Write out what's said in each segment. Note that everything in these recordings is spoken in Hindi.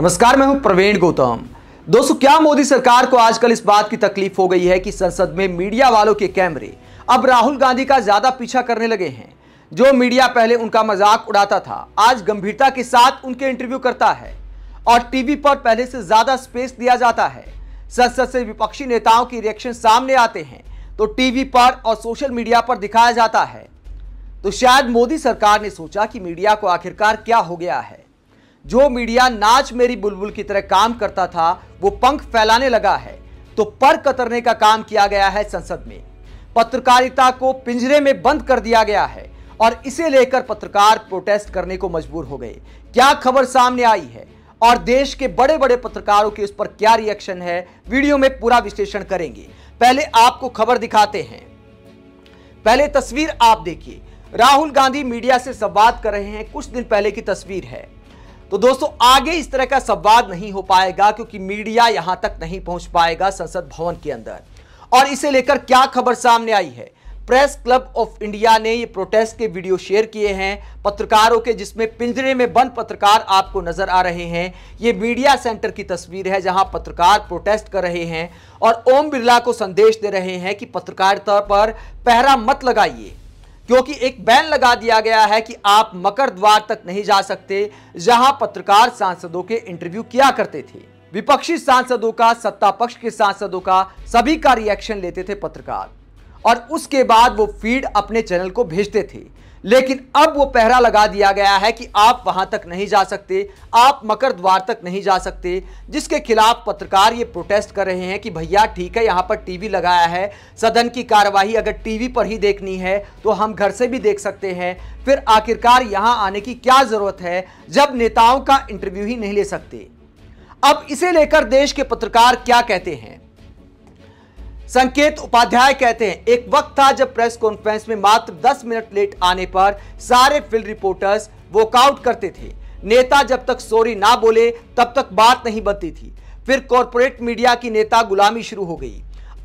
नमस्कार मैं हूं प्रवीण गौतम दोस्तों क्या मोदी सरकार को आजकल इस बात की तकलीफ हो गई है कि संसद में मीडिया वालों के कैमरे अब राहुल गांधी का ज्यादा पीछा करने लगे हैं जो मीडिया पहले उनका मजाक उड़ाता था आज गंभीरता के साथ उनके इंटरव्यू करता है और टीवी पर पहले से ज्यादा स्पेस दिया जाता है संसद से विपक्षी नेताओं के रिएक्शन सामने आते हैं तो टीवी पर और सोशल मीडिया पर दिखाया जाता है तो शायद मोदी सरकार ने सोचा कि मीडिया को आखिरकार क्या हो गया है जो मीडिया नाच मेरी बुलबुल की तरह काम करता था वो पंख फैलाने लगा है तो पर कतरने का काम किया गया है संसद में पत्रकारिता को पिंजरे में बंद कर दिया गया है और इसे लेकर पत्रकार प्रोटेस्ट करने को मजबूर हो गए क्या खबर सामने आई है और देश के बड़े बड़े पत्रकारों के उस पर क्या रिएक्शन है वीडियो में पूरा विश्लेषण करेंगे पहले आपको खबर दिखाते हैं पहले तस्वीर आप देखिए राहुल गांधी मीडिया से संवाद कर रहे हैं कुछ दिन पहले की तस्वीर है तो दोस्तों आगे इस तरह का संवाद नहीं हो पाएगा क्योंकि मीडिया यहां तक नहीं पहुंच पाएगा संसद भवन के अंदर और इसे लेकर क्या खबर सामने आई है प्रेस क्लब ऑफ इंडिया ने ये प्रोटेस्ट के वीडियो शेयर किए हैं पत्रकारों के जिसमें पिंजरे में बंद पत्रकार आपको नजर आ रहे हैं ये मीडिया सेंटर की तस्वीर है जहां पत्रकार प्रोटेस्ट कर रहे हैं और ओम बिरला को संदेश दे रहे हैं कि पत्रकारिता पर पहरा मत लगाइए क्योंकि एक बैन लगा दिया गया है कि आप मकर द्वार तक नहीं जा सकते जहां पत्रकार सांसदों के इंटरव्यू किया करते थे विपक्षी सांसदों का सत्ता पक्ष के सांसदों का सभी का रिएक्शन लेते थे पत्रकार और उसके बाद वो फीड अपने चैनल को भेजते थे लेकिन अब वो पहरा लगा दिया गया है कि आप वहां तक नहीं जा सकते आप मकर द्वार तक नहीं जा सकते जिसके खिलाफ पत्रकार ये प्रोटेस्ट कर रहे हैं कि भैया ठीक है यहाँ पर टीवी लगाया है सदन की कार्यवाही अगर टीवी पर ही देखनी है तो हम घर से भी देख सकते हैं फिर आखिरकार यहाँ आने की क्या ज़रूरत है जब नेताओं का इंटरव्यू ही नहीं ले सकते अब इसे लेकर देश के पत्रकार क्या कहते हैं संकेत उपाध्याय कहते हैं एक वक्त था जब प्रेस कॉन्फ्रेंस में मात्र 10 मिनट लेट आने पर सारे फील्ड रिपोर्टर्स वॉकआउट करते थे नेता जब तक सॉरी ना बोले तब तक बात नहीं बनती थी फिर कॉरपोरेट मीडिया की नेता गुलामी शुरू हो गई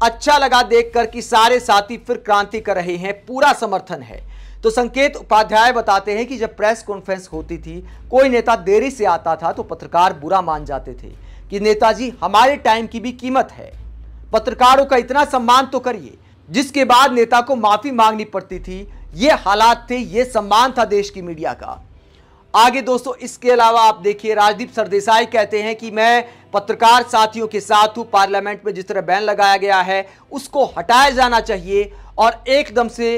अच्छा लगा देखकर कि सारे साथी फिर क्रांति कर रहे हैं पूरा समर्थन है तो संकेत उपाध्याय बताते हैं कि जब प्रेस कॉन्फ्रेंस होती थी कोई नेता देरी से आता था तो पत्रकार बुरा मान जाते थे कि नेताजी हमारे टाइम की भी कीमत है पत्रकारों का इतना सम्मान तो करिए जिसके बाद नेता को माफी मांगनी पड़ती थी ये हालात थे ये सम्मान था देश की मीडिया का आगे दोस्तों इसके अलावा आप देखिए राजदीप सरदेसाई कहते हैं कि मैं पत्रकार साथियों के साथ हूं पार्लियामेंट में जिस तरह बैन लगाया गया है उसको हटाया जाना चाहिए और एकदम से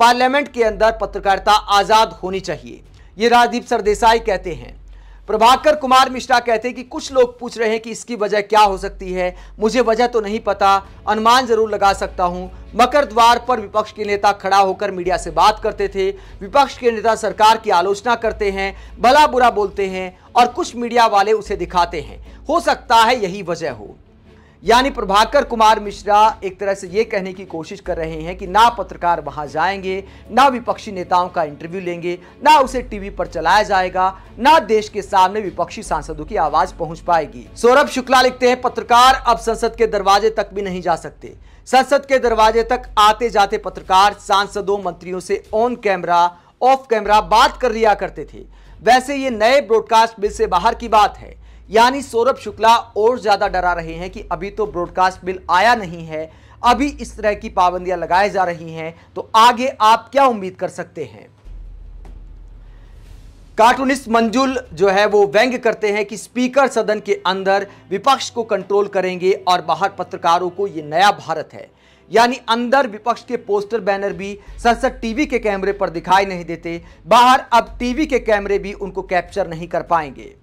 पार्लियामेंट के अंदर पत्रकारिता आज़ाद होनी चाहिए ये राजदीप सरदेसाई कहते हैं प्रभाकर कुमार मिश्रा कहते हैं कि कुछ लोग पूछ रहे हैं कि इसकी वजह क्या हो सकती है मुझे वजह तो नहीं पता अनुमान जरूर लगा सकता हूं मकर द्वार पर विपक्ष के नेता खड़ा होकर मीडिया से बात करते थे विपक्ष के नेता सरकार की आलोचना करते हैं भला बुरा बोलते हैं और कुछ मीडिया वाले उसे दिखाते हैं हो सकता है यही वजह हो यानी प्रभाकर कुमार मिश्रा एक तरह से ये कहने की कोशिश कर रहे हैं कि ना पत्रकार वहाँ जाएंगे ना विपक्षी नेताओं का इंटरव्यू लेंगे ना उसे टीवी पर चलाया जाएगा ना देश के सामने विपक्षी सांसदों की आवाज पहुंच पाएगी सौरभ शुक्ला लिखते हैं पत्रकार अब संसद के दरवाजे तक भी नहीं जा सकते संसद के दरवाजे तक आते जाते पत्रकार सांसदों मंत्रियों से ऑन कैमरा ऑफ कैमरा बात कर लिया करते थे वैसे ये नए ब्रॉडकास्ट बिल से बाहर की बात है यानी सौरभ शुक्ला और ज़्यादा डरा रहे हैं कि अभी तो ब्रॉडकास्ट बिल आया नहीं है अभी इस तरह की पाबंदियां लगाई जा रही हैं तो आगे आप क्या उम्मीद कर सकते हैं कार्टूनिस्ट मंजुल जो है वो व्यंग करते हैं कि स्पीकर सदन के अंदर विपक्ष को कंट्रोल करेंगे और बाहर पत्रकारों को ये नया भारत है यानी अंदर विपक्ष के पोस्टर बैनर भी संसद टीवी के कैमरे पर दिखाई नहीं देते बाहर अब टीवी के कैमरे भी उनको कैप्चर नहीं कर पाएंगे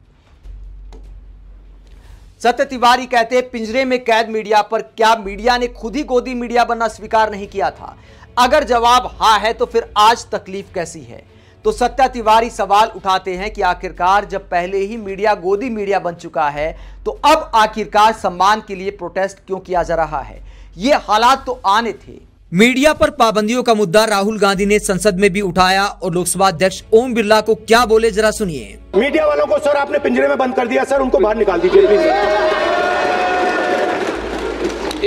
सत्य तिवारी कहते हैं पिंजरे में कैद मीडिया पर क्या मीडिया ने खुद ही गोदी मीडिया बनना स्वीकार नहीं किया था अगर जवाब हाँ है तो फिर आज तकलीफ कैसी है तो सत्या तिवारी सवाल उठाते हैं कि आखिरकार जब पहले ही मीडिया गोदी मीडिया बन चुका है तो अब आखिरकार सम्मान के लिए प्रोटेस्ट क्यों किया जा रहा है ये हालात तो आने थे मीडिया पर पाबंदियों का मुद्दा राहुल गांधी ने संसद में भी उठाया और लोकसभा अध्यक्ष ओम बिरला को क्या बोले जरा सुनिए मीडिया वालों को सर आपने पिंजरे में बंद कर दिया सर उनको बाहर निकाल दीजिए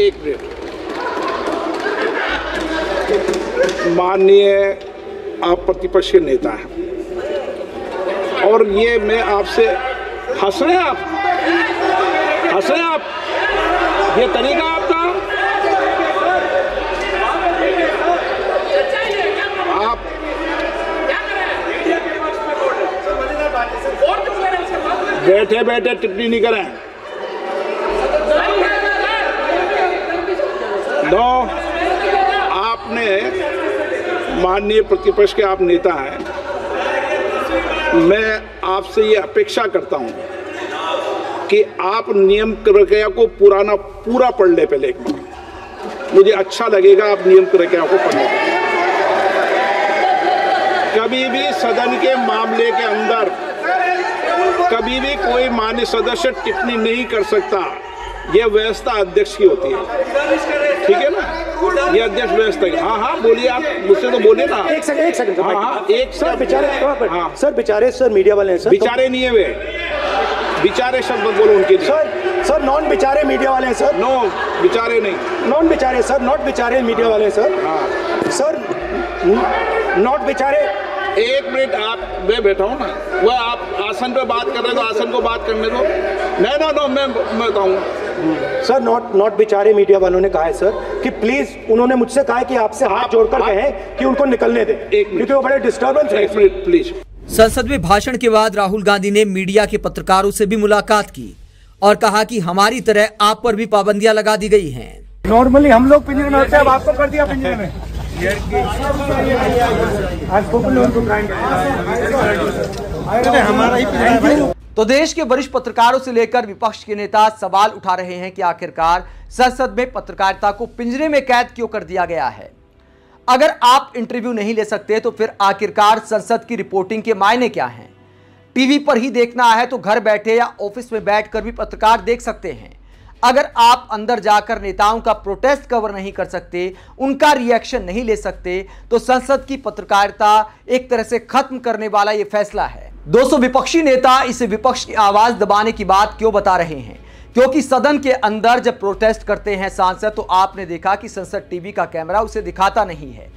एक मिनट माननीय आप प्रतिपक्ष के नेता हैं और ये मैं आपसे हंस रहे आप हंस रहे आप ये तरीका बैठे बैठे टिप्पणी नहीं करें दो आपने माननीय प्रतिपक्ष के आप नेता हैं मैं आपसे ये अपेक्षा करता हूं कि आप नियम प्रक्रिया को पुराना पूरा पढ़ ले पहले एक बार मुझे अच्छा लगेगा आप नियम प्रक्रिया को पढ़ने कभी भी सदन के मामले के अंदर कभी भी कोई मान्य सदस्य टिप्पणी नहीं कर सकता यह व्यवस्था अध्यक्ष की होती है ठीक है ना ये अध्यक्ष व्यवस्था की हाँ हाँ बोलिए आप मुझसे तो बोलिए ना एक सेकंड एक सेकंड हाँ हाँ एक सर बेचारे हाँ सर बेचारे सर मीडिया वाले हैं सर बेचारे नहीं है वे बेचारे शब्द बोलो उनके लिए सर सर नॉन बिचारे मीडिया वाले हैं सर हाँ। नो बिचारे नहीं नॉन बिचारे सर नॉट बिचारे मीडिया वाले हैं सर सर नॉट बिचारे एक मिनट आप मैं बैठा हूँ ना वह आप आसन पे बात कर रहे हो तो आसन को बात करने दो नहीं नो नो मैं मैं बताऊँगा सर नॉट नॉट बेचारे मीडिया वालों ने कहा है सर कि प्लीज उन्होंने मुझसे कहा है कि आपसे हाथ जोड़कर कहें कि उनको निकलने दें क्योंकि वो बड़े डिस्टर्बेंस है एक मिनट प्लीज संसद में भाषण के बाद राहुल गांधी ने मीडिया के पत्रकारों से भी मुलाकात की और कहा कि हमारी तरह आप पर भी पाबंदियां लगा दी गई हैं। नॉर्मली हम लोग पिंजरे में होते हैं आपको कर दिया पिंजरे में तो देश के वरिष्ठ पत्रकारों से लेकर विपक्ष के नेता सवाल उठा रहे हैं कि आखिरकार संसद में पत्रकारिता को पिंजरे में कैद क्यों कर दिया गया है अगर आप इंटरव्यू नहीं ले सकते तो फिर आखिरकार संसद की रिपोर्टिंग के मायने क्या हैं टीवी पर ही देखना है तो घर बैठे या ऑफिस में बैठकर भी पत्रकार देख सकते हैं अगर आप अंदर जाकर नेताओं का प्रोटेस्ट कवर नहीं कर सकते उनका रिएक्शन नहीं ले सकते तो संसद की पत्रकारिता एक तरह से खत्म करने वाला यह फैसला है दोस्तों विपक्षी नेता इस विपक्ष की आवाज दबाने की बात क्यों बता रहे हैं क्योंकि सदन के अंदर जब प्रोटेस्ट करते हैं सांसद तो आपने देखा कि संसद टीवी का कैमरा उसे दिखाता नहीं है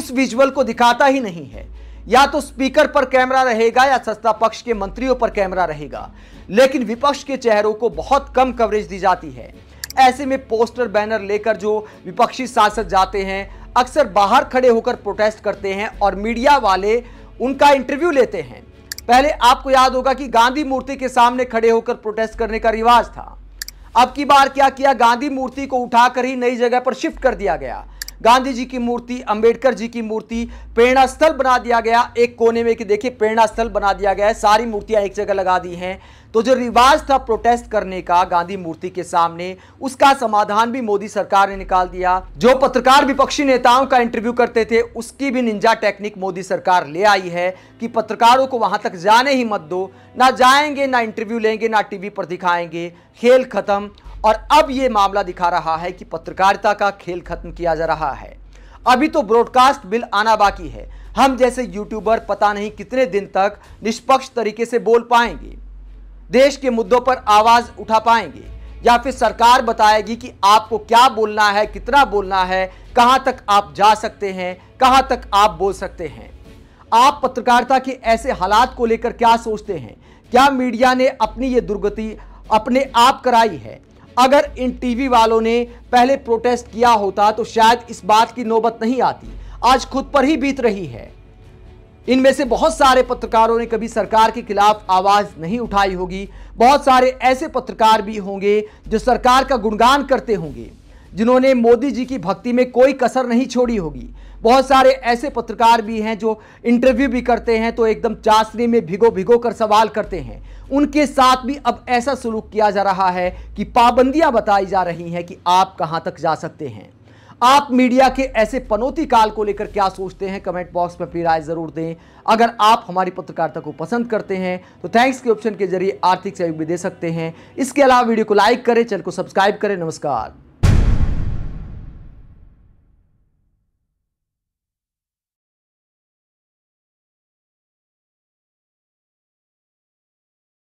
उस विजुअल को दिखाता ही नहीं है या तो स्पीकर पर कैमरा रहेगा या सत्ता पक्ष के मंत्रियों पर कैमरा रहेगा लेकिन विपक्ष के चेहरों को बहुत कम कवरेज दी जाती है ऐसे में पोस्टर बैनर लेकर जो विपक्षी सांसद जाते हैं अक्सर बाहर खड़े होकर प्रोटेस्ट करते हैं और मीडिया वाले उनका इंटरव्यू लेते हैं पहले आपको याद होगा कि गांधी मूर्ति के सामने खड़े होकर प्रोटेस्ट करने का रिवाज था अब की बार क्या किया गांधी मूर्ति को उठाकर ही नई जगह पर शिफ्ट कर दिया गया गांधी जी की मूर्ति अंबेडकर जी की मूर्ति प्रेरणा स्थल बना दिया गया एक कोने में कि देखिए प्रेरणा स्थल बना दिया गया है सारी मूर्तियां एक जगह लगा दी हैं तो जो रिवाज था प्रोटेस्ट करने का गांधी मूर्ति के सामने उसका समाधान भी मोदी सरकार ने निकाल दिया जो पत्रकार विपक्षी नेताओं का इंटरव्यू करते थे उसकी भी निंजा टेक्निक मोदी सरकार ले आई है कि पत्रकारों को वहां तक जाने ही मत दो ना जाएंगे ना इंटरव्यू लेंगे ना टीवी पर दिखाएंगे खेल खत्म और अब ये मामला दिखा रहा है कि पत्रकारिता का खेल खत्म किया जा रहा है अभी तो ब्रॉडकास्ट बिल आना बाकी है हम जैसे यूट्यूबर पता नहीं कितने दिन तक निष्पक्ष तरीके से बोल पाएंगे देश के मुद्दों पर आवाज उठा पाएंगे या फिर सरकार बताएगी कि आपको क्या बोलना है कितना बोलना है कहां तक आप जा सकते हैं कहां तक आप बोल सकते हैं आप पत्रकारिता के ऐसे हालात को लेकर क्या सोचते हैं क्या मीडिया ने अपनी ये दुर्गति अपने आप कराई है अगर इन टीवी वालों ने पहले प्रोटेस्ट किया होता तो शायद इस बात की नौबत नहीं आती आज खुद पर ही बीत रही है इनमें से बहुत सारे पत्रकारों ने कभी सरकार के खिलाफ आवाज नहीं उठाई होगी बहुत सारे ऐसे पत्रकार भी होंगे जो सरकार का गुणगान करते होंगे जिन्होंने मोदी जी की भक्ति में कोई कसर नहीं छोड़ी होगी बहुत सारे ऐसे पत्रकार भी हैं जो इंटरव्यू भी करते हैं तो एकदम चाशनी में भिगो भिगो कर सवाल करते हैं उनके साथ भी अब ऐसा सलूक किया जा रहा है कि पाबंदियां बताई जा रही हैं कि आप कहां तक जा सकते हैं आप मीडिया के ऐसे पनौती काल को लेकर क्या सोचते हैं कमेंट बॉक्स में अपनी राय जरूर दें अगर आप हमारी पत्रकारिता को पसंद करते हैं तो थैंक्स के ऑप्शन के जरिए आर्थिक सहयोग भी दे सकते हैं इसके अलावा वीडियो को लाइक करें चैनल को सब्सक्राइब करें नमस्कार